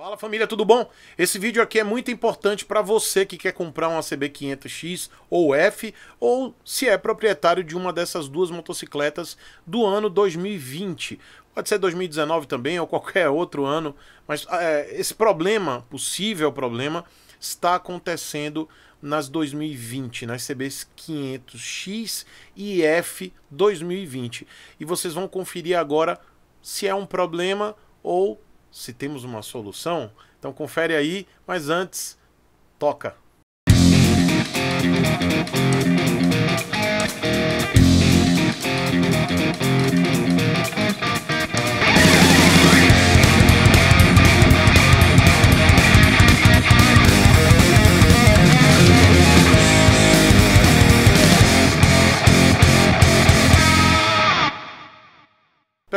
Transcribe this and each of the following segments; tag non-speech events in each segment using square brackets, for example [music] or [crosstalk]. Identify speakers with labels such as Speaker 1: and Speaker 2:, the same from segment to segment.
Speaker 1: Fala família, tudo bom? Esse vídeo aqui é muito importante para você que quer comprar uma CB500X ou F, ou se é proprietário de uma dessas duas motocicletas do ano 2020. Pode ser 2019 também ou qualquer [laughs] outro ano, mas ah, é, esse problema, possível problema, está acontecendo nas 2020, nas CBs 500X e F 2020. E vocês vão conferir agora se é um problema ou se temos uma solução. Então confere aí, mas antes, toca! Música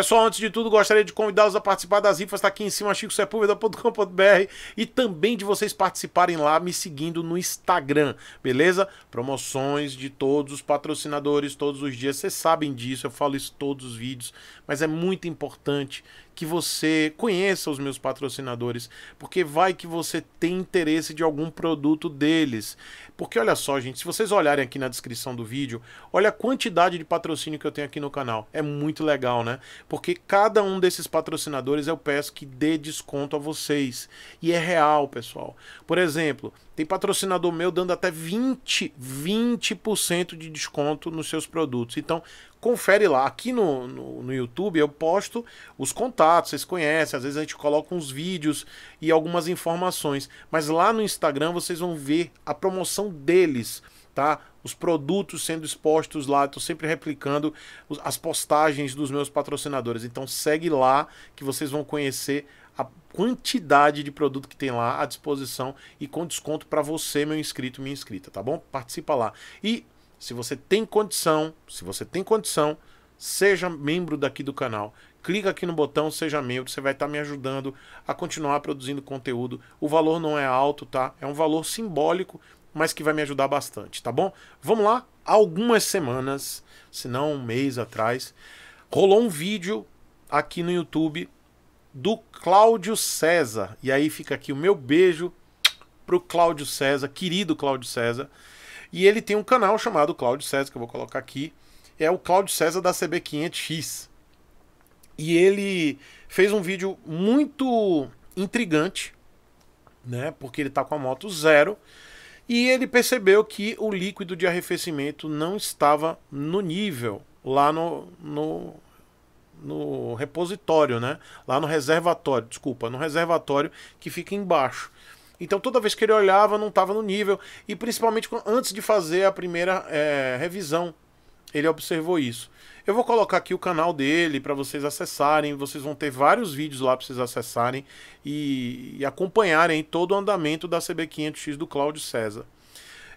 Speaker 1: Pessoal, antes de tudo, gostaria de convidá-los a participar das rifas, tá aqui em cima, chicosepulveda.com.br e também de vocês participarem lá me seguindo no Instagram, beleza? Promoções de todos os patrocinadores todos os dias, vocês sabem disso, eu falo isso todos os vídeos, mas é muito importante que você conheça os meus patrocinadores, porque vai que você tem interesse de algum produto deles. Porque olha só, gente, se vocês olharem aqui na descrição do vídeo, olha a quantidade de patrocínio que eu tenho aqui no canal. É muito legal, né? Porque cada um desses patrocinadores eu peço que dê desconto a vocês. E é real, pessoal. Por exemplo, tem patrocinador meu dando até 20, 20% de desconto nos seus produtos. Então, confere lá. Aqui no, no, no, YouTube eu posto os contatos, vocês conhecem, às vezes a gente coloca uns vídeos e algumas informações. Mas lá no Instagram vocês vão ver a promoção deles, tá? Os produtos sendo expostos lá, estou sempre replicando as postagens dos meus patrocinadores. Então segue lá que vocês vão conhecer a quantidade de produto que tem lá à disposição e com desconto para você, meu inscrito, minha inscrita, tá bom? Participa lá. E se você tem condição, se você tem condição, seja membro daqui do canal. Clica aqui no botão seja membro, você vai estar tá me ajudando a continuar produzindo conteúdo. O valor não é alto, tá? É um valor simbólico mas que vai me ajudar bastante, tá bom? Vamos lá, algumas semanas, se não um mês atrás, rolou um vídeo aqui no YouTube do Cláudio César. E aí fica aqui o meu beijo pro Cláudio César, querido Cláudio César. E ele tem um canal chamado Cláudio César, que eu vou colocar aqui. É o Cláudio César da CB500X. E ele fez um vídeo muito intrigante, né? Porque ele tá com a moto zero e ele percebeu que o líquido de arrefecimento não estava no nível lá no, no, no repositório, né? Lá no reservatório, desculpa, no reservatório que fica embaixo. Então toda vez que ele olhava não estava no nível e principalmente antes de fazer a primeira é, revisão ele observou isso. Eu vou colocar aqui o canal dele para vocês acessarem. Vocês vão ter vários vídeos lá para vocês acessarem e, e acompanharem todo o andamento da CB500X do Cláudio César.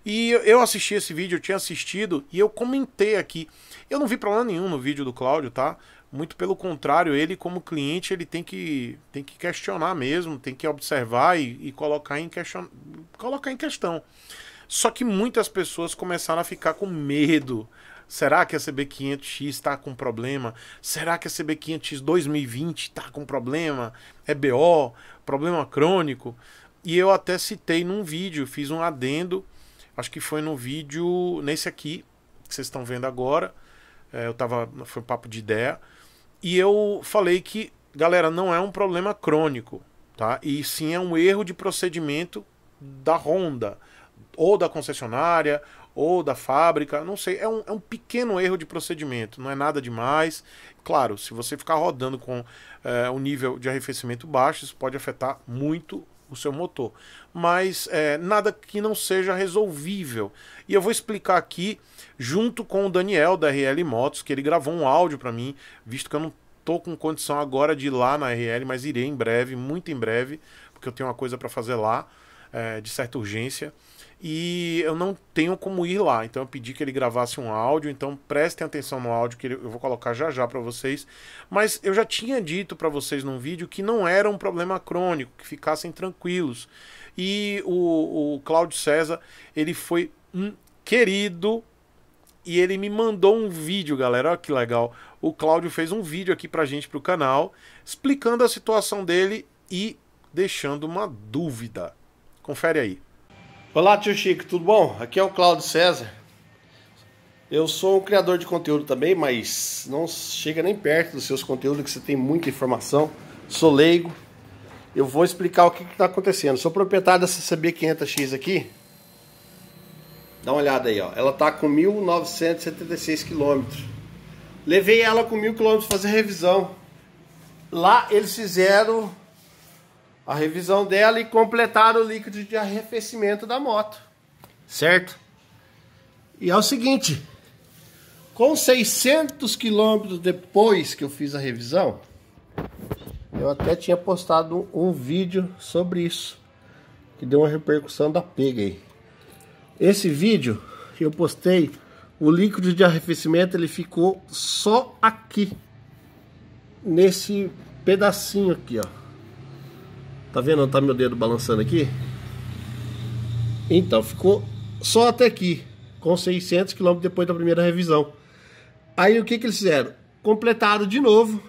Speaker 1: E eu assisti esse vídeo, eu tinha assistido e eu comentei aqui. Eu não vi problema nenhum no vídeo do Cláudio, tá? Muito pelo contrário, ele como cliente, ele tem que, tem que questionar mesmo, tem que observar e, e colocar, em question... colocar em questão. Só que muitas pessoas começaram a ficar com medo. Será que a CB500X está com problema? Será que a CB500X 2020 está com problema? É BO? Problema crônico? E eu até citei num vídeo, fiz um adendo, acho que foi no vídeo, nesse aqui, que vocês estão vendo agora. É, eu tava, foi um papo de ideia. E eu falei que, galera, não é um problema crônico, tá? E sim é um erro de procedimento da Honda, ou da concessionária, ou da fábrica, não sei. É um, é um pequeno erro de procedimento, não é nada demais. Claro, se você ficar rodando com é, eh, um nível de arrefecimento baixo, isso pode afetar muito o seu motor. Mas é, nada que não seja resolvível. E eu vou explicar aqui, junto com o Daniel da RL Motos, que ele gravou um áudio para mim, visto que eu não estou com condição agora de ir lá na RL, mas irei em breve, muito em breve, porque eu tenho uma coisa para fazer lá, é, de certa urgência e eu não tenho como ir lá. Então eu pedi que ele gravasse um áudio, então prestem atenção no áudio que eu vou colocar já já para vocês. Mas eu já tinha dito para vocês num vídeo que não era um problema crônico, que ficassem tranquilos. E o, o Cláudio César, ele foi um querido e ele me mandou um vídeo, galera. Olha que legal. O Cláudio fez um vídeo aqui pra gente pro canal, explicando a situação dele e deixando uma dúvida. Confere aí. Olá, tio Chico, tudo bom? Aqui é o
Speaker 2: Cláudio César. Eu sou um criador de conteúdo também, mas não chega nem perto dos seus conteúdos, que você tem muita informação. Sou leigo. Eu vou explicar o que está acontecendo. Sou proprietário dessa CB500X aqui. Dá uma olhada aí, ó. Ela está com 1.976 quilômetros. Levei ela com mil quilômetros fazer revisão. Lá eles fizeram a revisão dela e completar o líquido de arrefecimento da moto. Certo? E é o seguinte, com 600 quilômetros depois que eu fiz a revisão, eu até tinha postado um, vídeo sobre isso, que deu uma repercussão da pega aí. Esse vídeo eu postei, o líquido de arrefecimento ele ficou só aqui, nesse pedacinho aqui, ó. Tá vendo onde tá meu dedo balançando aqui? Então, ficou só até aqui, com 600 km depois da primeira revisão. Aí o que, que eles fizeram? Completaram de novo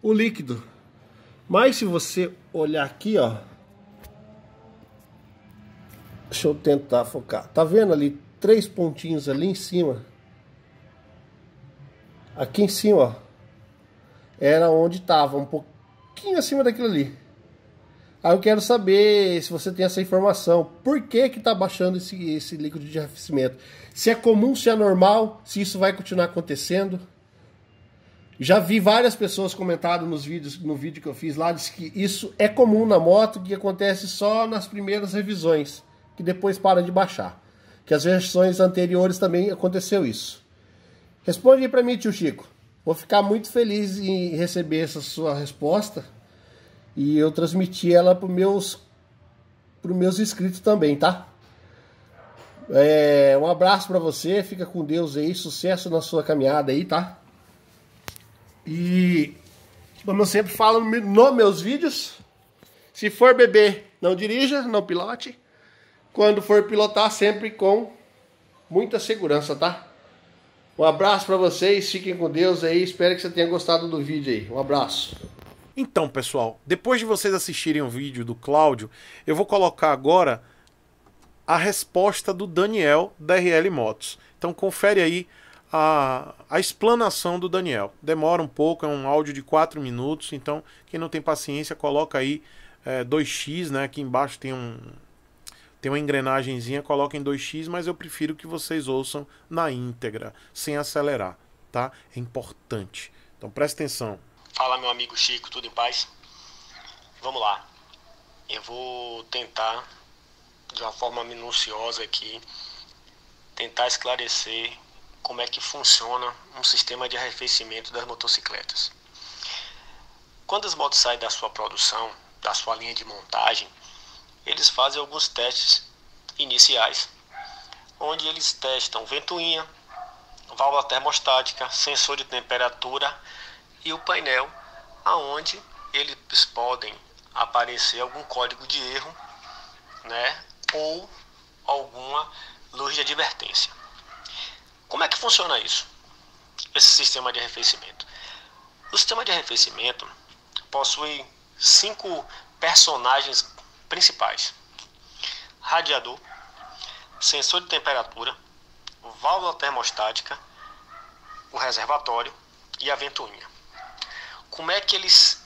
Speaker 2: o líquido. Mas se você olhar aqui, ó. Deixa eu tentar focar. Tá vendo ali três pontinhos ali em cima? Aqui em cima, ó. Era onde tava, um pouquinho acima daquilo ali. Aí eu quero saber se você tem essa informação. Por que que tá baixando esse, esse líquido de arrefecimento? Se é comum, se é normal, se isso vai continuar acontecendo. Já vi várias pessoas comentando nos vídeos, no vídeo que eu fiz lá, diz que isso é comum na moto, que acontece só nas primeiras revisões, que depois para de baixar. Que as versões anteriores também aconteceu isso. Responde aí para mim, tio Chico. Vou ficar muito feliz em receber essa sua resposta. E eu transmiti ela para os meus, pros meus inscritos também, tá? É, um abraço para você, fica com Deus aí, sucesso na sua caminhada aí, tá? E como eu sempre falo nos meus vídeos, se for beber, não dirija, não pilote. Quando for pilotar, sempre com muita segurança, tá? Um abraço para vocês, fiquem com Deus aí, espero
Speaker 1: que você tenha gostado do vídeo aí. Um abraço. Então, pessoal, depois de vocês assistirem o vídeo do Cláudio, eu vou colocar agora a resposta do Daniel da RL Motos. Então confere aí a, a explanação do Daniel. Demora um pouco, é um áudio de 4 minutos, então quem não tem paciência, coloca aí é, 2x, né? Aqui embaixo tem um tem uma engrenagemzinha, coloca em 2x, mas eu prefiro que vocês ouçam na íntegra, sem acelerar, tá? É importante. Então presta atenção.
Speaker 3: Fala, meu amigo Chico, tudo em paz? Vamos lá. Eu vou tentar, de uma forma minuciosa aqui, tentar esclarecer como é que funciona um sistema de arrefecimento das motocicletas. Quando as motos saem da sua produção, da sua linha de montagem, eles fazem alguns testes iniciais, onde eles testam ventoinha, válvula termostática, sensor de temperatura, e o painel aonde eles podem aparecer algum código de erro, né, ou alguma luz de advertência. Como é que funciona isso? Esse sistema de arrefecimento. O sistema de arrefecimento possui cinco personagens principais: radiador, sensor de temperatura, válvula termostática, o reservatório e a ventoinha como é que eles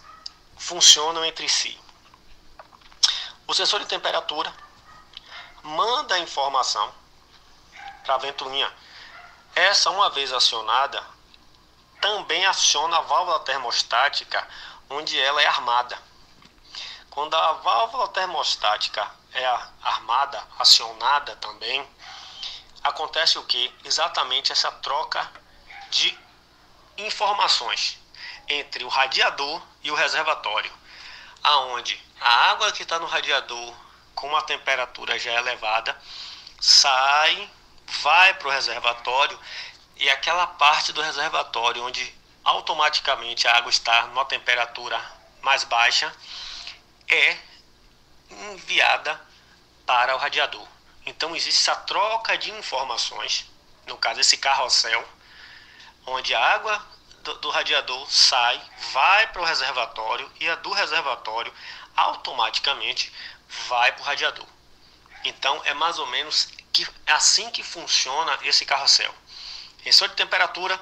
Speaker 3: funcionam entre si. O sensor de temperatura manda a informação para a ventoinha. Essa, uma vez acionada, também aciona a válvula termostática, onde ela é armada. Quando a válvula termostática é armada, acionada também, acontece o que? Exatamente essa troca de informações entre o radiador e o reservatório, aonde a água que está no radiador com uma temperatura já elevada sai, vai para o reservatório e aquela parte do reservatório onde automaticamente a água está numa temperatura mais baixa é enviada para o radiador. Então existe essa troca de informações, no caso esse carrossel, onde a água do, do radiador sai, vai para o reservatório e a do reservatório automaticamente vai para o radiador. Então é mais ou menos que, assim que funciona esse carrossel. Sensor de temperatura,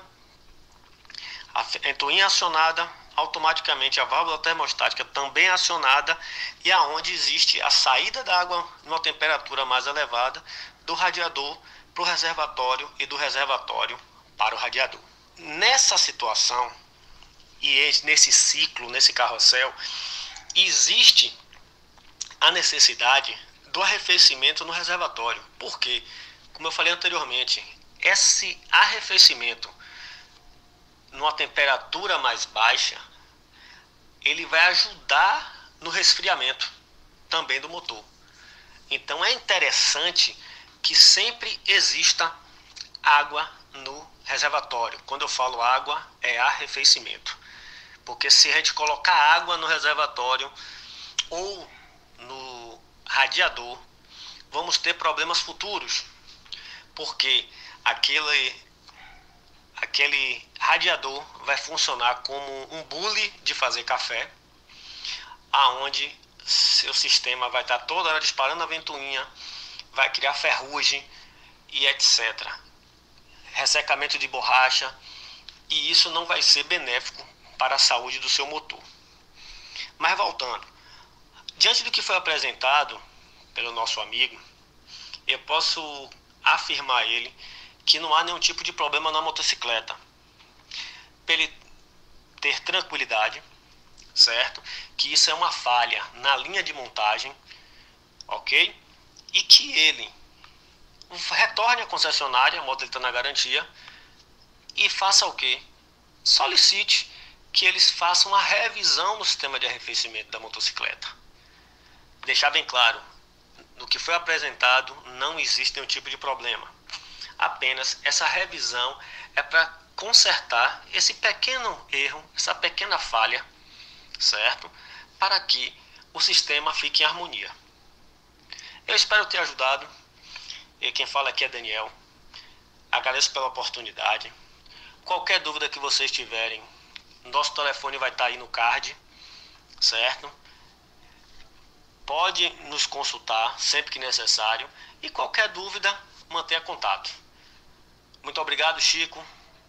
Speaker 3: a ventoinha acionada, automaticamente a válvula termostática também é acionada e aonde existe a saída da água numa temperatura mais elevada do radiador para o reservatório e do reservatório para o radiador nessa situação e nesse ciclo, nesse carrossel, existe a necessidade do arrefecimento no reservatório. Porque, como eu falei anteriormente, esse arrefecimento numa temperatura mais baixa, ele vai ajudar no resfriamento também do motor. Então é interessante que sempre exista água no reservatório. Quando eu falo água, é arrefecimento. Porque se a gente colocar água no reservatório ou no radiador, vamos ter problemas futuros. Porque aquele, aquele radiador vai funcionar como um bule de fazer café, aonde seu sistema vai estar toda hora disparando a ventoinha, vai criar ferrugem e etc ressecamento de borracha, e isso não vai ser benéfico para a saúde do seu motor. Mas voltando, diante do que foi apresentado pelo nosso amigo, eu posso afirmar a ele que não há nenhum tipo de problema na motocicleta. Para ele ter tranquilidade, certo? Que isso é uma falha na linha de montagem, ok? E que ele retorne à concessionária, a moto está na garantia, e faça o quê? Solicite que eles façam a revisão no sistema de arrefecimento da motocicleta. Deixar bem claro, no que foi apresentado não existe nenhum tipo de problema. Apenas essa revisão é para consertar esse pequeno erro, essa pequena falha, certo? Para que o sistema fique em harmonia. Eu espero ter ajudado. E quem fala aqui é Daniel. Agradeço pela oportunidade. Qualquer dúvida que vocês tiverem, nosso telefone vai estar tá aí no card, certo? Pode nos consultar sempre que necessário e qualquer dúvida, mantenha contato. Muito obrigado, Chico.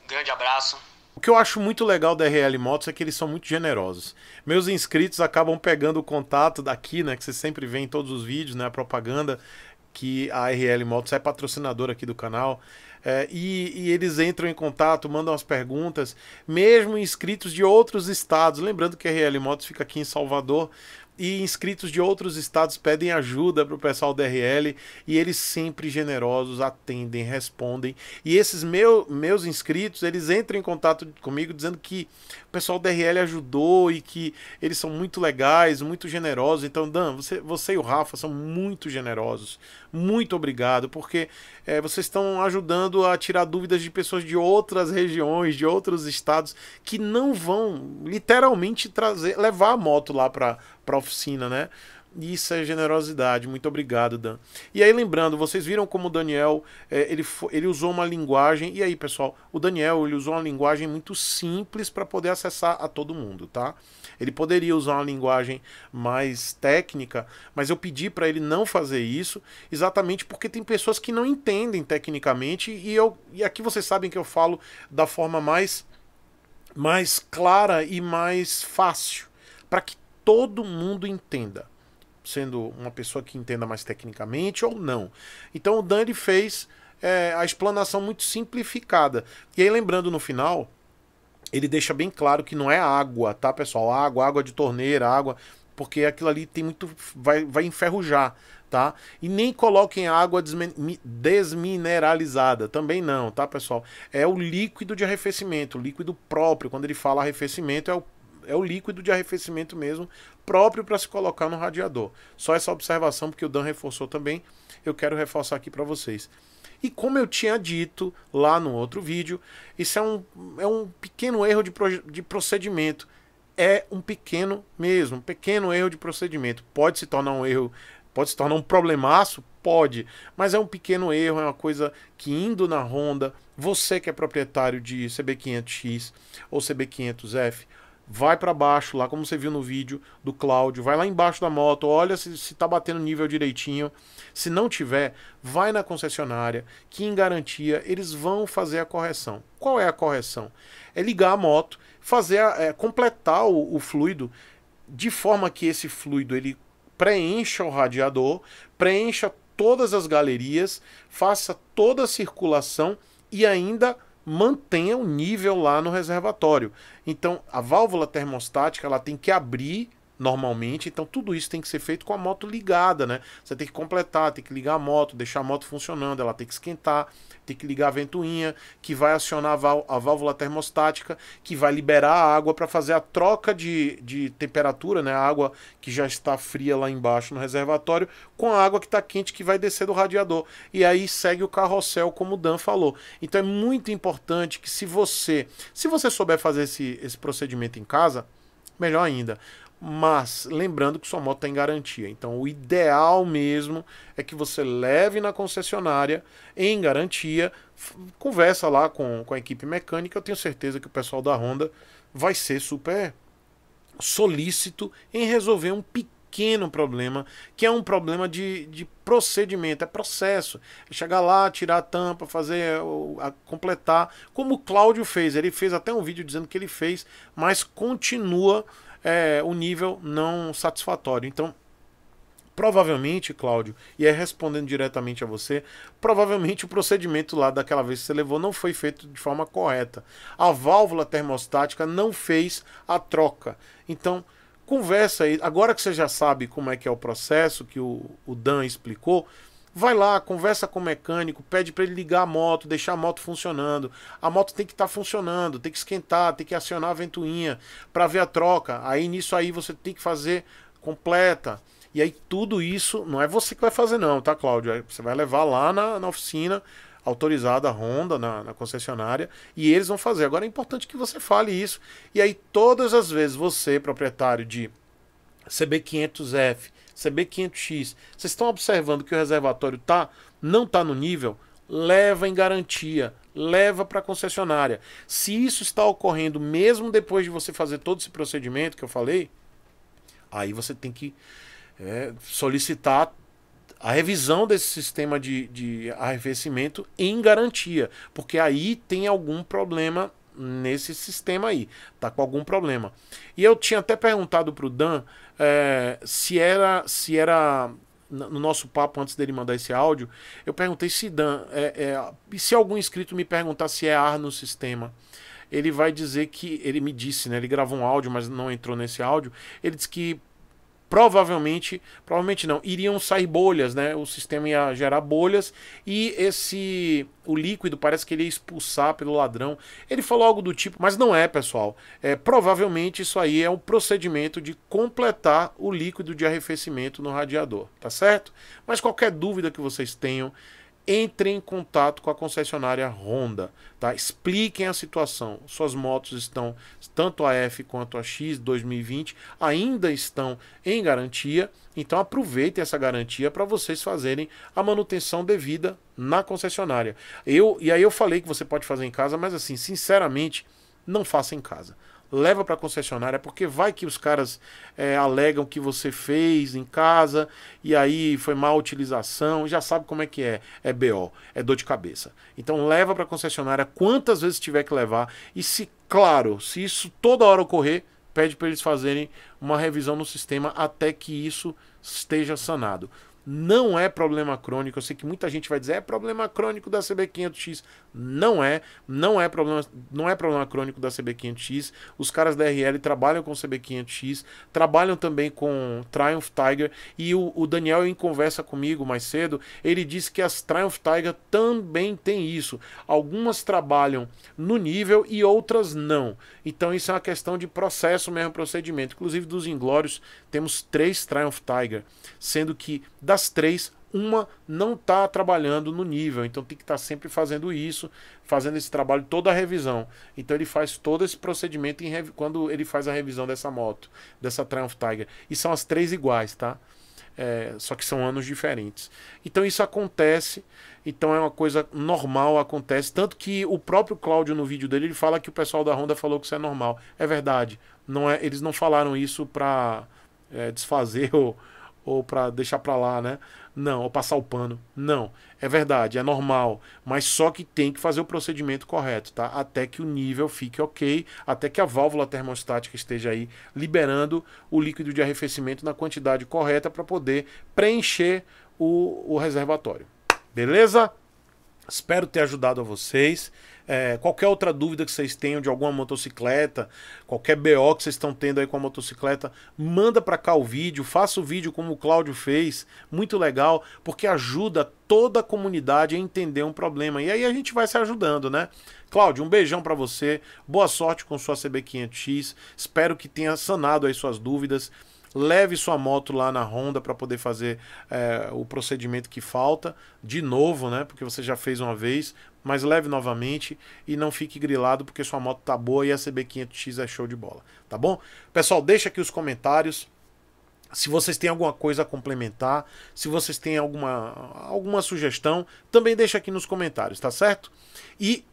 Speaker 3: Grande abraço.
Speaker 1: O que eu acho muito legal da RL Motos é que eles são muito generosos. Meus inscritos acabam pegando o contato daqui, né, que você sempre vê em todos os vídeos, né, a propaganda, que a RL Motos é patrocinadora aqui do canal. É, e, e, eles entram em contato, mandam as perguntas, mesmo inscritos de outros estados. Lembrando que a RL Motos fica aqui em Salvador, e inscritos de outros estados pedem ajuda para o pessoal do RL e eles sempre generosos atendem, respondem. E esses meu, meus inscritos, eles entram em contato comigo dizendo que o pessoal do RL ajudou e que eles são muito legais, muito generosos. Então, Dan, você, você e o Rafa são muito generosos. Muito obrigado, porque é, vocês estão ajudando a tirar dúvidas de pessoas de outras regiões, de outros estados, que não vão literalmente trazer, levar a moto lá para para a oficina, né? Isso é generosidade. Muito obrigado, Dan. E aí, lembrando, vocês viram como o Daniel é, ele, ele usou uma linguagem. E aí, pessoal, o Daniel ele usou uma linguagem muito simples para poder acessar a todo mundo, tá? Ele poderia usar uma linguagem mais técnica, mas eu pedi para ele não fazer isso, exatamente porque tem pessoas que não entendem tecnicamente. E, eu, e aqui vocês sabem que eu falo da forma mais, mais clara e mais fácil para que todo mundo entenda, sendo uma pessoa que entenda mais tecnicamente ou não. Então o Dan fez é, a explanação muito simplificada. E aí lembrando no final, ele deixa bem claro que não é água, tá pessoal? Água, água de torneira, água, porque aquilo ali tem muito, vai, vai enferrujar. Tá? E nem coloquem água desmineralizada, também não, tá, pessoal? É o líquido de arrefecimento, o líquido próprio. Quando ele fala arrefecimento, é o é o líquido de arrefecimento mesmo, próprio para se colocar no radiador. Só essa observação, porque o Dan reforçou também, eu quero reforçar aqui para vocês. E como eu tinha dito lá no outro vídeo, isso é um, é um pequeno erro de, de procedimento. É um pequeno mesmo, um pequeno erro de procedimento. Pode se tornar um erro, pode se tornar um problemaço, pode, mas é um pequeno erro, é uma coisa que indo na Honda, você que é proprietário de CB500X ou CB500F vai para baixo, lá como você viu no vídeo do Cláudio, vai lá embaixo da moto, olha se, se tá batendo nível direitinho. Se não tiver, vai na concessionária, que em garantia eles vão fazer a correção. Qual é a correção? É ligar a moto, fazer a, é, completar o, o fluido de forma que esse fluido ele preencha o radiador, preencha todas as galerias, faça toda a circulação e ainda mantenha o nível lá no reservatório. Então, a válvula termostática ela tem que abrir normalmente, então tudo isso tem que ser feito com a moto ligada, né? Você tem que completar, tem que ligar a moto, deixar a moto funcionando, ela tem que esquentar tem que ligar a ventoinha, que vai acionar a, válvula termostática, que vai liberar a água para fazer a troca de, de temperatura, né? A água que já está fria lá embaixo no reservatório, com a água que está quente que vai descer do radiador. E aí segue o carrossel, como o Dan falou. Então é muito importante que se você, se você souber fazer esse, esse procedimento em casa, melhor ainda mas lembrando que sua moto tem tá garantia. Então, o ideal mesmo é que você leve na concessionária em garantia, conversa lá com, com a equipe mecânica. Eu tenho certeza que o pessoal da Honda vai ser super solícito em resolver um pequeno problema, que é um problema de, de procedimento, é processo. É chegar lá, tirar a tampa, fazer, a, completar, como o Cláudio fez. Ele fez até um vídeo dizendo que ele fez, mas continua é, o nível não satisfatório. Então, provavelmente, Cláudio, e é respondendo diretamente a você, provavelmente o procedimento lá daquela vez que você levou não foi feito de forma correta. A válvula termostática não fez a troca. Então, conversa aí. Agora que você já sabe como é que é o processo que o, o Dan explicou, Vai lá, conversa com o mecânico, pede para ele ligar a moto, deixar a moto funcionando. A moto tem que estar tá funcionando, tem que esquentar, tem que acionar a ventoinha para ver a troca. Aí nisso aí você tem que fazer completa. E aí tudo isso não é você que vai fazer não, tá, Cláudio? Você vai levar lá na, na oficina autorizada a Honda na, na, concessionária e eles vão fazer. Agora é importante que você fale isso. E aí todas as vezes você proprietário de CB500F CB500X, vocês estão observando que o reservatório tá, não está no nível, leva em garantia, leva para a concessionária. Se isso está ocorrendo mesmo depois de você fazer todo esse procedimento que eu falei, aí você tem que é, solicitar a revisão desse sistema de, de arrefecimento em garantia, porque aí tem algum problema nesse sistema aí, tá com algum problema. E eu tinha até perguntado para o Dan é, se era. Se era no nosso papo antes dele mandar esse áudio, eu perguntei se Dan, é, é, se algum inscrito me perguntar se é ar no sistema, ele vai dizer que ele me disse, né? Ele gravou um áudio, mas não entrou nesse áudio. Ele disse que provavelmente, provavelmente não, iriam sair bolhas, né? O sistema ia gerar bolhas e esse o líquido parece que ele ia expulsar pelo ladrão. Ele falou algo do tipo, mas não é, pessoal. É, provavelmente isso aí é um procedimento de completar o líquido de arrefecimento no radiador, tá certo? Mas qualquer dúvida que vocês tenham, entrem em contato com a concessionária Honda, tá? Expliquem a situação. Suas motos estão, tanto a F quanto a X 2020, ainda estão em garantia. Então aproveitem essa garantia para vocês fazerem a manutenção devida na concessionária. Eu e aí eu falei que você pode fazer em casa, mas assim, sinceramente, não faça em casa leva para a concessionária, é porque vai que os caras é, alegam que você fez em casa e aí foi má utilização, já sabe como é que é, é BO, é dor de cabeça. Então leva para a concessionária quantas vezes tiver que levar e se, claro, se isso toda hora ocorrer, pede para eles fazerem uma revisão no sistema até que isso esteja sanado não é problema crônico. Eu sei que muita gente vai dizer é problema crônico da CB500X. Não é, não é problema, não é problema crônico da CB500X. Os caras da RL trabalham com CB500X, trabalham também com Triumph Tiger e o, o Daniel em conversa comigo mais cedo, ele disse que as Triumph Tiger também tem isso. Algumas trabalham no nível e outras não. Então isso é uma questão de processo mesmo, procedimento. Inclusive dos Inglórios, temos três Triumph Tiger, sendo que das três, uma não está trabalhando no nível, então tem que estar tá sempre fazendo isso, fazendo esse trabalho, toda a revisão. Então ele faz todo esse procedimento quando ele faz a revisão dessa moto, dessa Triumph Tiger. E são as três iguais, tá? É, só que são anos diferentes. Então isso acontece, então é uma coisa normal, acontece. Tanto que o próprio Cláudio, no vídeo dele, ele fala que o pessoal da Honda falou que isso é normal. É verdade. Não é, eles não falaram isso para é, desfazer [laughs] ou ou para deixar para lá, né? Não, ou passar o pano. Não, é verdade, é normal, mas só que tem que fazer o procedimento correto, tá? Até que o nível fique ok, até que a válvula termostática esteja aí liberando o líquido de arrefecimento na quantidade correta para poder preencher o, o reservatório. Beleza? Espero ter ajudado a vocês. É, qualquer outra dúvida que vocês tenham de alguma motocicleta, qualquer BO que vocês estão tendo aí com a motocicleta, manda para cá o vídeo, faça o vídeo como o Cláudio fez, muito legal, porque ajuda toda a comunidade a entender um problema. E aí a gente vai se ajudando, né? Cláudio, um beijão para você, boa sorte com sua CB500X, espero que tenha sanado aí suas dúvidas leve sua moto lá na Honda para poder fazer é, o procedimento que falta, de novo, né? Porque você já fez uma vez, mas leve novamente e não fique grilado porque sua moto tá boa e a CB500X é show de bola, tá bom? Pessoal, deixa aqui os comentários. Se vocês têm alguma coisa a complementar, se vocês têm alguma, alguma sugestão, também deixa aqui nos comentários, tá certo? E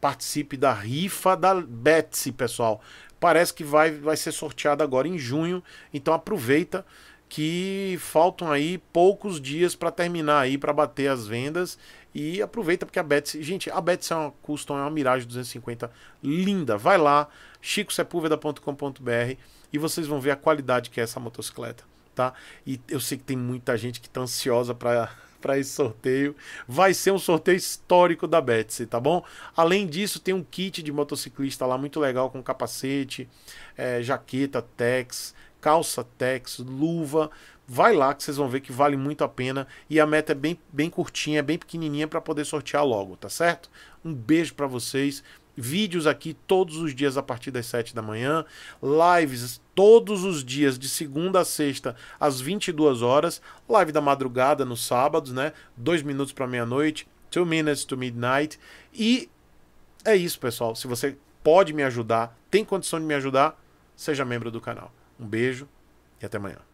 Speaker 1: participe da rifa da Betsy, pessoal parece que vai, vai ser sorteado agora em junho. Então aproveita que faltam aí poucos dias para terminar aí para bater as vendas e aproveita porque a Betsy, gente, a Betsy é uma custom, é uma Mirage 250 linda. Vai lá chicosepulveda.com.br e vocês vão ver a qualidade que é essa motocicleta, tá? E eu sei que tem muita gente que tá ansiosa para para esse sorteio. Vai ser um sorteio histórico da Betsy, tá bom? Além disso, tem um kit de motociclista lá muito legal com capacete, é, jaqueta Tex, calça Tex, luva. Vai lá que vocês vão ver que vale muito a pena e a meta é bem, bem curtinha, bem pequenininha para poder sortear logo, tá certo? Um beijo para vocês vídeos aqui todos os dias a partir das 7 da manhã, lives todos os dias de segunda a sexta às 22 horas, live da madrugada nos sábados, né? Dois minutos para meia-noite, two minutes to midnight. E é isso, pessoal. Se você pode me ajudar, tem condição de me ajudar, seja membro do canal. Um beijo e até amanhã.